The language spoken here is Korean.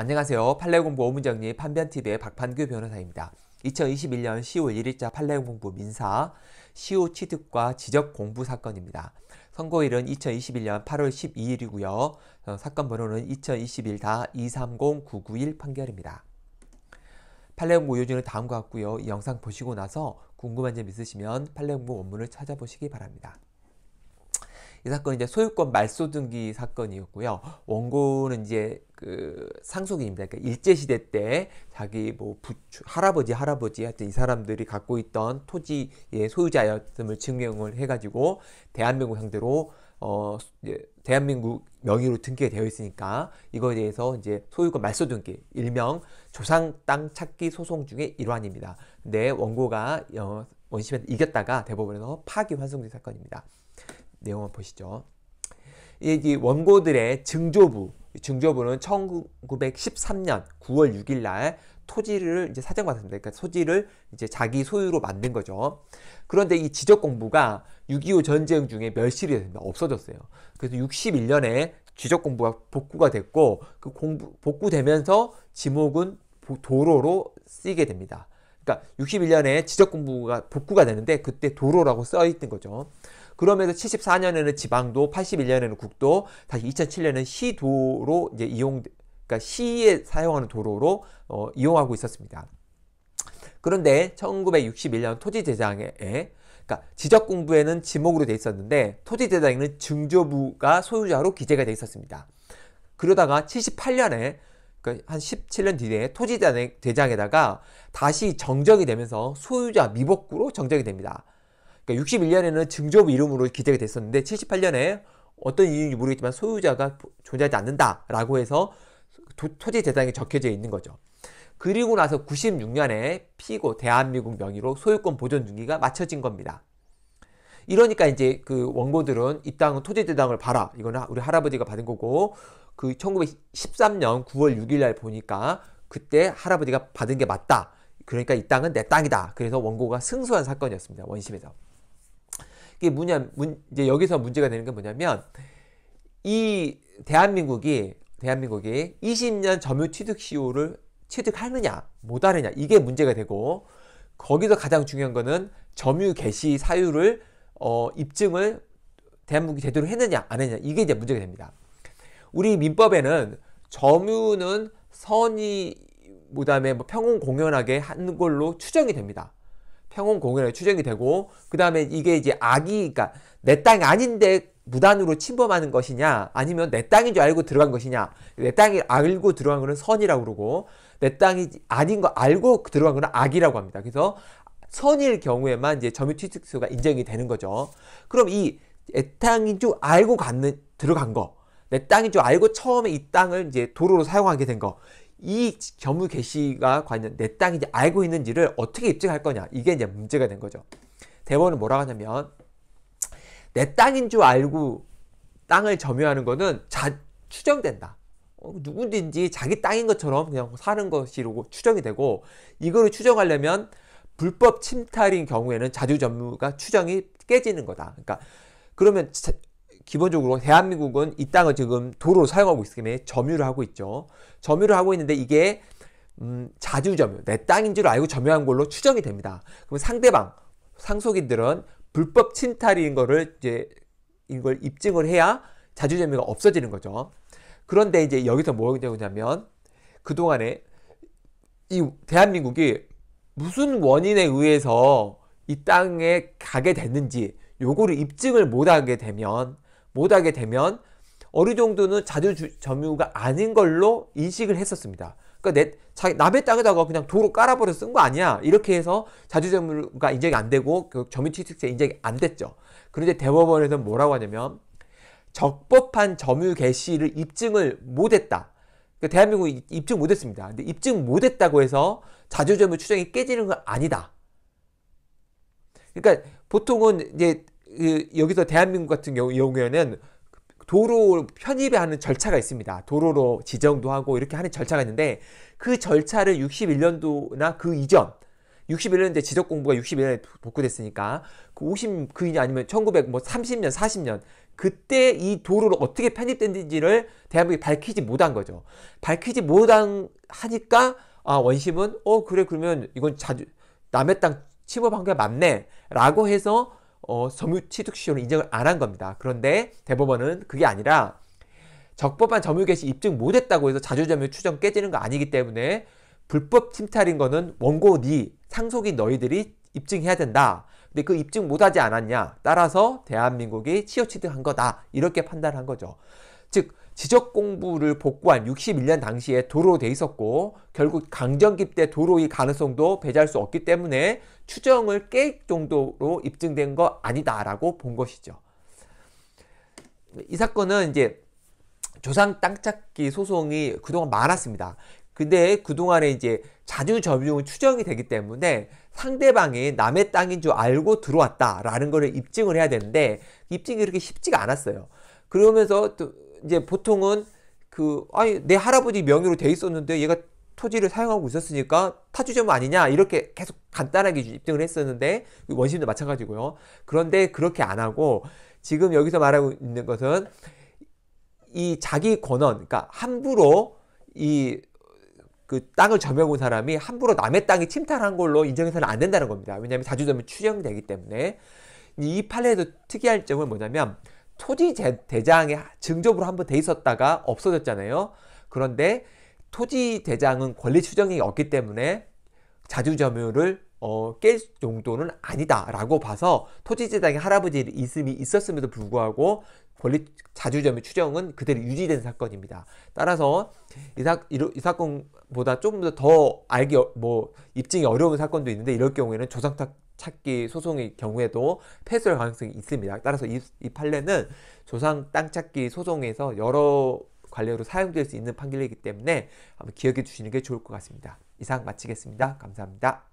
안녕하세요. 판례공부 오문정리 판변TV의 박판규 변호사입니다. 2021년 10월 1일자 판례공부 민사 시효 취득과 지적 공부 사건입니다. 선고일은 2021년 8월 12일이고요. 어, 사건 번호는 2021-230991 판결입니다. 판례공부 요지는 다음과 같고요. 이 영상 보시고 나서 궁금한 점 있으시면 판례공부 원문을 찾아보시기 바랍니다. 이사건은 이제 소유권 말소 등기 사건이었고요. 원고는 이제 그 상속인입니다. 그러니까 일제 시대 때 자기 뭐 부추, 할아버지 할아버지 하여튼 이 사람들이 갖고 있던 토지의 소유자였음을 증명을 해가지고 대한민국 상대로 어 대한민국 명의로 등기가 되어 있으니까 이거에 대해서 이제 소유권 말소 등기 일명 조상 땅 찾기 소송 중에 일환입니다. 근데 원고가 어, 원심에 이겼다가 대법원에서 파기 환송된 사건입니다. 내용을 보시죠. 이 원고들의 증조부, 증조부는 1913년 9월 6일 날 토지를 이제 사정받았습니다. 그러니까 토지를 이제 자기 소유로 만든 거죠. 그런데 이 지적 공부가 6.25 전쟁 중에 멸실이 됩니다. 없어졌어요. 그래서 61년에 지적 공부가 복구가 됐고 그 공부 복구되면서 지목은 도로로 쓰이게 됩니다. 그러니까 61년에 지적 공부가 복구가 되는데 그때 도로라고 써 있던 거죠. 그러면서 74년에는 지방도, 81년에는 국도, 다시 2007년에는 시도로 이제 이용, 그러니까 시에 사용하는 도로로 어, 이용하고 있었습니다. 그런데 1961년 토지 제장에 그러니까 지적 공부에는 지목으로 되어 있었는데 토지 제장에는 증조부가 소유자로 기재가 되어 있었습니다. 그러다가 78년에 그러니까 한 17년 뒤에 토지 대장에다가 다시 정정이 되면서 소유자 미복구로 정정이 됩니다. 그러니까 61년에는 증조부 이름으로 기재가 됐었는데 78년에 어떤 이유인지 모르겠지만 소유자가 존재하지 않는다라고 해서 토지 재산이 적혀져 있는 거죠. 그리고 나서 96년에 피고 대한민국 명의로 소유권 보존 등기가 마쳐진 겁니다. 이러니까 이제 그 원고들은 이 땅은 토지 대당을 봐라. 이거는 우리 할아버지가 받은 거고 그 1913년 9월 6일 날 보니까 그때 할아버지가 받은 게 맞다. 그러니까 이 땅은 내 땅이다. 그래서 원고가 승소한 사건이었습니다. 원심에서. 이게 뭐냐, 문, 이제 여기서 문제가 되는 게 뭐냐면 이 대한민국이 대한민국이 20년 점유 취득 시효를 취득하느냐 못하느냐 이게 문제가 되고 거기서 가장 중요한 거는 점유 개시 사유를 어, 입증을 대한민국이 제대로 했느냐 안 했느냐 이게 이제 문제가 됩니다. 우리 민법에는 점유는 선의 그다음에 뭐, 뭐 평온 공연하게 한 걸로 추정이 됩니다. 평온 공연에 추정이 되고 그 다음에 이게 이제 악이 그러니까 내 땅이 아닌데 무단으로 침범하는 것이냐 아니면 내 땅인 줄 알고 들어간 것이냐 내 땅이 알고 들어간 거는 선이라고 그러고 내 땅이 아닌 거 알고 들어간 거는 악이라고 합니다. 그래서 선일 경우에만 이제 점유 취득수가 인정이 되는 거죠. 그럼 이 내 땅인 줄 알고 갔는 들어간 거, 내 땅인 줄 알고 처음에 이 땅을 이제 도로로 사용하게 된 거, 이 견물 개시가 과연 내 땅인지 알고 있는지를 어떻게 입증할 거냐 이게 이제 문제가 된 거죠. 대원은 뭐라고 하냐면 내 땅인 줄 알고 땅을 점유하는 거는 자, 추정된다. 어, 누구든지 자기 땅인 것처럼 그냥 사는 것이로 추정이 되고 이거를 추정하려면 불법 침탈인 경우에는 자주 점유가 추정이 깨지는 거다. 그러니까 그러면 기본적으로 대한민국은 이 땅을 지금 도로로 사용하고 있기 때문에 점유를 하고 있죠. 점유를 하고 있는데 이게 음, 자주 점유, 내 땅인 줄 알고 점유한 걸로 추정이 됩니다. 그럼 상대방, 상속인들은 불법 침탈인 거를 이제 이걸 입증을 해야 자주 점유가 없어지는 거죠. 그런데 이제 여기서 뭐가 되냐면 그동안에 이 대한민국이 무슨 원인에 의해서 이 땅에 가게 됐는지 요거를 입증을 못하게 되면 못하게 되면 어느 정도는 자주 점유가 아닌 걸로 인식을 했었습니다. 그러니까 내, 자, 남의 땅에다가 그냥 도로 깔아버려 쓴 거 아니야. 이렇게 해서 자주 점유가 인정이 안 되고 그 점유 취득세 인정이 안 됐죠. 그런데 대법원에서는 뭐라고 하냐면 적법한 점유 개시를 입증을 못했다. 그러니까 대한민국이 입증 못했습니다. 근데 입증 못했다고 해서 자주 점유 추정이 깨지는 건 아니다. 그러니까 보통은 이제 그 여기서 대한민국 같은 경우, 경우에는 도로 편입하는 절차가 있습니다. 도로로 지정도 하고 이렇게 하는 절차가 있는데 그 절차를 61년도나 그 이전 61년 대 지적 공부가 61년에 복구됐으니까 그 50, 그 아니면 1930년, 뭐 40년 그때 이 도로로 어떻게 편입된지를 대한민국이 밝히지 못한 거죠. 밝히지 못한 하니까 아, 원심은 어 그래 그러면 이건 자주 남의 땅 침범한 게 맞네라고 해서 어, 점유취득시효를 인정을 안 한 겁니다. 그런데 대법원은 그게 아니라 적법한 점유 개시 입증 못했다고 해서 자주점유 추정 깨지는 거 아니기 때문에 불법 침탈인 거는 원고 니 상속인 너희들이 입증해야 된다. 근데 그 입증 못하지 않았냐. 따라서 대한민국이 치여취득한 거다. 이렇게 판단한 거죠. 즉 지적 공부를 복구한 61년 당시에 도로 돼 있었고 결국 강점기 때 도로의 가능성도 배제할 수 없기 때문에 추정을 깰 정도로 입증된 거 아니다라고 본 것이죠. 이 사건은 이제 조상 땅 찾기 소송이 그동안 많았습니다. 근데 그동안에 이제 자주 점유은 추정이 되기 때문에 상대방이 남의 땅인 줄 알고 들어왔다라는 것을 입증을 해야 되는데 입증이 그렇게 쉽지가 않았어요. 그러면서 또 이제 보통은 그 아니 내 할아버지 명의로 돼 있었는데 얘가 토지를 사용하고 있었으니까 타주점 아니냐 이렇게 계속 간단하게 입증을 했었는데 그 원심도 마찬가지고요. 그런데 그렇게 안 하고 지금 여기서 말하고 있는 것은 이 자기 권한, 그러니까 함부로 이그 땅을 점해본 사람이 함부로 남의 땅이 침탈한 걸로 인정해서는 안 된다는 겁니다. 왜냐하면 자주점이 추정되기 때문에 이 판례에도 특이할 점은 뭐냐면 토지 대장의 증적으로 한번 돼 있었다가 없어졌잖아요. 그런데 토지 대장은 권리 추정이 없기 때문에 자주점유를 어, 깰 용도는 아니다라고 봐서 토지재단의 할아버지 이름이 있었음에도 불구하고 권리 자주점의 추정은 그대로 유지된 사건입니다. 따라서 이, 사, 이, 이 사건보다 조금 더 더 알기 어, 뭐 입증이 어려운 사건도 있는데 이럴 경우에는 조상탁 찾기 소송의 경우에도 패소할 가능성이 있습니다. 따라서 이, 이 판례는 조상 땅 찾기 소송에서 여러 관례로 사용될 수 있는 판결이기 때문에 한번 기억해 주시는 게 좋을 것 같습니다. 이상 마치겠습니다. 감사합니다.